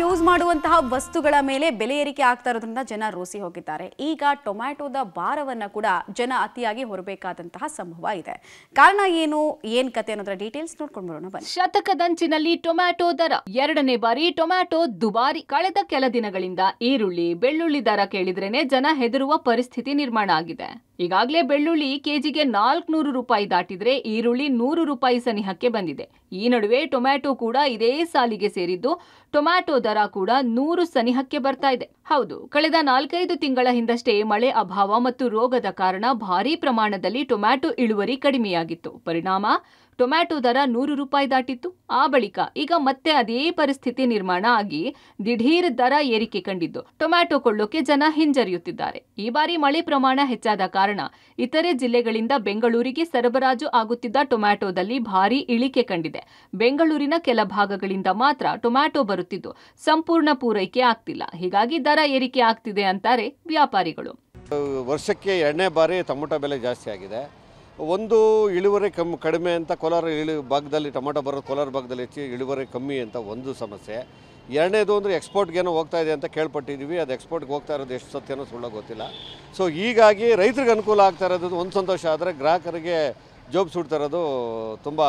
use ಮಾಡುವಂತಹ ವಸ್ತುಗಳ ಮೇಲೆ ಬೆಲೆ ಏರಿಕೆ ಆಗ್ತಾ ಇರೋದ್ರಿಂದ ಜನ ರೋಸಿ ಹೋಗಿದ್ದಾರೆ ಈಗ ಟೊಮ್ಯಾಟೋದ ಭಾರವನ್ನ ಕೂಡ ಜನ ಅತಿಯಾಗಿ ಹೊರಬೇಕಾದಂತಹ ಸಂಭವ ಇದೆ ಕಾರಣ ಏನು ಏನ್ ಕತೆ ಅನ್ನೋದ್ರ ಡೀಟೇಲ್ಸ್ ನೋಡ್ಕೊಂಡು ಬರೋಣ ಬನ್ನಿ ಶತಕದಂಚಿನಲ್ಲಿ ಟೊಮ್ಯಾಟೊ ದರ ಎರಡನೇ ಬಾರಿ ಟೊಮ್ಯಾಟೋ ದುಬಾರಿ ಕಳೆದ ಕೆಲ ದಿನಗಳಿಂದ ಈರುಳ್ಳಿ ಬೆಳ್ಳುಳ್ಳಿ ದರ ಕೇಳಿದ್ರೇನೆ ಜನ ಹೆದರುವ ಪರಿಸ್ಥಿತಿ ನಿರ್ಮಾಣ ಆಗಿದೆ ಈಗಾಗಲೇ ಬೆಳ್ಳುಳ್ಳಿ ಕೆಜಿಗೆ ನಾಲ್ಕುನೂರು ರೂಪಾಯಿ ದಾಟಿದ್ರೆ ಈರುಳ್ಳಿ ನೂರು ರೂಪಾಯಿ ಸನಿಹಕ್ಕೆ ಬಂದಿದೆ ಈ ನಡುವೆ ಟೊಮ್ಯಾಟೊ ಕೂಡ ಇದೇ ಸಾಲಿಗೆ ಸೇರಿದ್ದು ಟೊಮ್ಯಾಟೊ ದರ ಕೂಡ ನೂರು ಸನಿಹಕ್ಕೆ ಬರ್ತಾ ಇದೆ ಹೌದು ಕಳೆದ ನಾಲ್ಕೈದು ತಿಂಗಳ ಹಿಂದಷ್ಟೇ ಮಳೆ ಅಭಾವ ಮತ್ತು ರೋಗದ ಕಾರಣ ಭಾರೀ ಪ್ರಮಾಣದಲ್ಲಿ ಟೊಮ್ಯಾಟೊ ಇಳುವರಿ ಕಡಿಮೆಯಾಗಿತ್ತು ಪರಿಣಾಮ ಟೊಮ್ಯಾಟೊ ದರ ನೂರು ರೂಪಾಯಿ ದಾಟಿತ್ತು ಆ ಬಳಿಕ ಈಗ ಮತ್ತೆ ಅದೇ ಪರಿಸ್ಥಿತಿ ನಿರ್ಮಾಣ ಆಗಿ ದಿಢೀರ್ ದರ ಏರಿಕೆ ಕಂಡಿದ್ದು ಟೊಮ್ಯಾಟೊ ಕೊಳ್ಳೋಕೆ ಜನ ಹಿಂಜರಿಯುತ್ತಿದ್ದಾರೆ ಈ ಬಾರಿ ಮಳೆ ಪ್ರಮಾಣ ಹೆಚ್ಚಾದ ಕಾರಣ ಇತರೆ ಜಿಲ್ಲೆಗಳಿಂದ ಬೆಂಗಳೂರಿಗೆ ಸರಬರಾಜು ಆಗುತ್ತಿದ್ದ ಟೊಮ್ಯಾಟೊದಲ್ಲಿ ಭಾರಿ ಇಳಿಕೆ ಕಂಡಿದೆ ಬೆಂಗಳೂರಿನ ಕೆಲ ಭಾಗಗಳಿಂದ ಮಾತ್ರ ಟೊಮ್ಯಾಟೊ ಬರುತ್ತಿದ್ದು ಸಂಪೂರ್ಣ ಪೂರೈಕೆ ಆಗ್ತಿಲ್ಲ ಹೀಗಾಗಿ ದರ ಏರಿಕೆ ಆಗ್ತಿದೆ ಅಂತಾರೆ ವ್ಯಾಪಾರಿಗಳು ವರ್ಷಕ್ಕೆ ಎರಡನೇ ಬಾರಿ ಟೊಮೆಟೊ ಬೆಲೆ ಜಾಸ್ತಿ ಆಗಿದೆ ಒಂದು ಇಳುವರಿ ಕಮ್ಮಿ ಕಡಿಮೆ ಅಂತ ಕೋಲಾರ ಇಳಿ ಭಾಗದಲ್ಲಿ ಟೊಮೊಟೊ ಬರೋದು ಕೋಲಾರ ಭಾಗದಲ್ಲಿ ಹೆಚ್ಚು ಇಳುವರಿ ಕಮ್ಮಿ ಅಂತ ಒಂದು ಸಮಸ್ಯೆ ಎರಡನೇದು ಅಂದರೆ ಎಕ್ಸ್ಪೋರ್ಟ್ಗೇನೋ ಹೋಗ್ತಾ ಇದೆ ಅಂತ ಕೇಳ್ಪಟ್ಟಿದ್ದೀವಿ ಅದು ಎಕ್ಸ್ಪೋರ್ಟ್ಗೆ ಹೋಗ್ತಾ ಇರೋದು ಎಷ್ಟು ಸತ್ಯನೋ ಸುಳ್ಳ ಗೊತ್ತಿಲ್ಲ ಸೊ ಹೀಗಾಗಿ ರೈತರಿಗೆ ಅನುಕೂಲ ಆಗ್ತಾ ಇರೋದು ಒಂದು ಸಂತೋಷ ಆದರೆ ಗ್ರಾಹಕರಿಗೆ ಜೋಬ್ ಸುಡ್ತಾ ಇರೋದು ತುಂಬ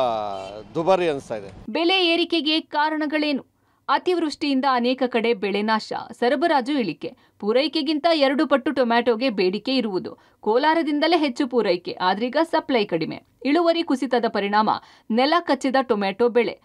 ದುಬಾರಿ ಅನಿಸ್ತಾ ಇದೆ ಬೆಲೆ ಏರಿಕೆಗೆ ಕಾರಣಗಳೇನು ಅತಿವೃಷ್ಟಿಯಿಂದ ಅನೇಕ ಕಡೆ ಬೆಳೆ ನಾಶ ಸರಬರಾಜು ಇಳಿಕೆ ಪೂರೈಕೆಗಿಂತ ಎರಡು ಪಟ್ಟು ಟೊಮ್ಯಾಟೊಗೆ ಬೇಡಿಕೆ ಇರುವುದು ಕೋಲಾರದಿಂದಲೇ ಹೆಚ್ಚು ಪೂರೈಕೆ ಆದ್ರೀಗ ಸಪ್ಲೈ ಕಡಿಮೆ ಇಳುವರಿ ಕುಸಿತದ ಪರಿಣಾಮ ನೆಲ ಕಚ್ಚಿದ ಟೊಮ್ಯಾಟೊ ಬೆಳೆ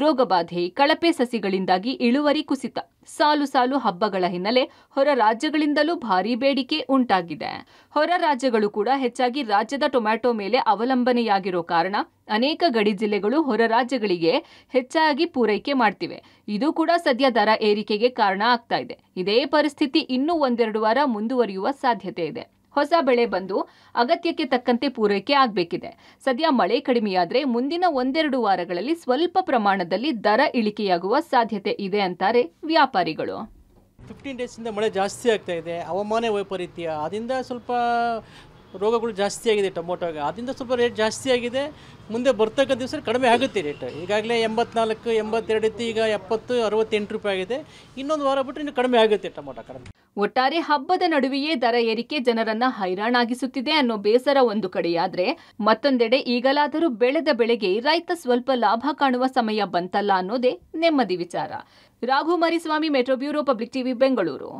ರೋಗಬಾಧೆ ಕಳಪೆ ಸಸಿಗಳಿಂದಾಗಿ ಇಳುವರಿ ಕುಸಿತ ಸಾಲು ಸಾಲು ಹಬ್ಬಗಳ ಹಿನ್ನೆಲೆ ಹೊರ ರಾಜ್ಯಗಳಿಂದಲೂ ಭಾರೀ ಬೇಡಿಕೆ ಉಂಟಾಗಿದೆ ಹೊರ ರಾಜ್ಯಗಳು ಕೂಡ ಹೆಚ್ಚಾಗಿ ರಾಜ್ಯದ ಟೊಮ್ಯಾಟೊ ಮೇಲೆ ಅವಲಂಬನೆಯಾಗಿರೋ ಕಾರಣ ಅನೇಕ ಗಡಿ ಜಿಲ್ಲೆಗಳು ಹೊರ ರಾಜ್ಯಗಳಿಗೆ ಹೆಚ್ಚಾಗಿ ಪೂರೈಕೆ ಮಾಡ್ತಿವೆ ಇದು ಕೂಡ ಸದ್ಯ ದರ ಏರಿಕೆಗೆ ಕಾರಣ ಆಗ್ತಾ ಇದೆ ಇದೇ ಪರಿಸ್ಥಿತಿ ಇನ್ನೂ ಒಂದೆರಡು ವಾರ ಮುಂದುವರಿಯುವ ಸಾಧ್ಯತೆ ಇದೆ ಹೊಸ ಬೆಳೆ ಬಂದು ಅಗತ್ಯಕ್ಕೆ ತಕ್ಕಂತೆ ಪೂರೈಕೆ ಆಗಬೇಕಿದೆ ಸದ್ಯ ಮಳೆ ಕಡಿಮೆಯಾದರೆ ಮುಂದಿನ ಒಂದೆರಡು ವಾರಗಳಲ್ಲಿ ಸ್ವಲ್ಪ ಪ್ರಮಾಣದಲ್ಲಿ ದರ ಇಳಿಕೆಯಾಗುವ ಸಾಧ್ಯತೆ ಇದೆ ಅಂತಾರೆ ವ್ಯಾಪಾರಿಗಳು ಫಿಫ್ಟೀನ್ ಡೇಸಿಂದ ಮಳೆ ಜಾಸ್ತಿ ಆಗ್ತಾ ಇದೆ ಹವಾಮಾನ ವೈಪರೀತ್ಯ ಅದರಿಂದ ಸ್ವಲ್ಪ ರೋಗಗಳು ಜಾಸ್ತಿ ಆಗಿದೆ ಟೊಮೊಟೊಗೆ ಅದರಿಂದ ಸ್ವಲ್ಪ ರೇಟ್ ಜಾಸ್ತಿ ಆಗಿದೆ ಮುಂದೆ ಬರ್ತಕ್ಕಂಥ ದಿವಸ ಕಡಿಮೆ ಆಗುತ್ತೆ ರೇಟ್ ಈಗಾಗಲೇ ಎಂಬತ್ನಾಲ್ಕು ಎಂಬತ್ತೆರಡು ಇತ್ತು ಈಗ ಎಪ್ಪತ್ತು ಅರವತ್ತೆಂಟು ರೂಪಾಯಿ ಆಗಿದೆ ಇನ್ನೊಂದು ವಾರ ಬಿಟ್ಟರೆ ಇನ್ನು ಕಡಿಮೆ ಆಗುತ್ತೆ ಟೊಮೊಟೊ ಕಡಿಮೆ ಒಟ್ಟಾರೆ ಹಬ್ಬದ ನಡುವೆಯೇ ದರ ಏರಿಕೆ ಜನರನ್ನ ಹೈರಾಣಾಗಿಸುತ್ತಿದೆ ಅನ್ನೋ ಬೇಸರ ಒಂದು ಕಡೆಯಾದ್ರೆ ಮತ್ತೊಂದೆಡೆ ಈಗಲಾದರೂ ಬೆಳೆದ ಬೆಳೆಗೆ ರೈತ ಸ್ವಲ್ಪ ಲಾಭ ಕಾಣುವ ಸಮಯ ಬಂತಲ್ಲ ಅನ್ನೋದೇ ನೆಮ್ಮದಿ ವಿಚಾರ Raghu Mariswamy metro bureau public TV Bengaluru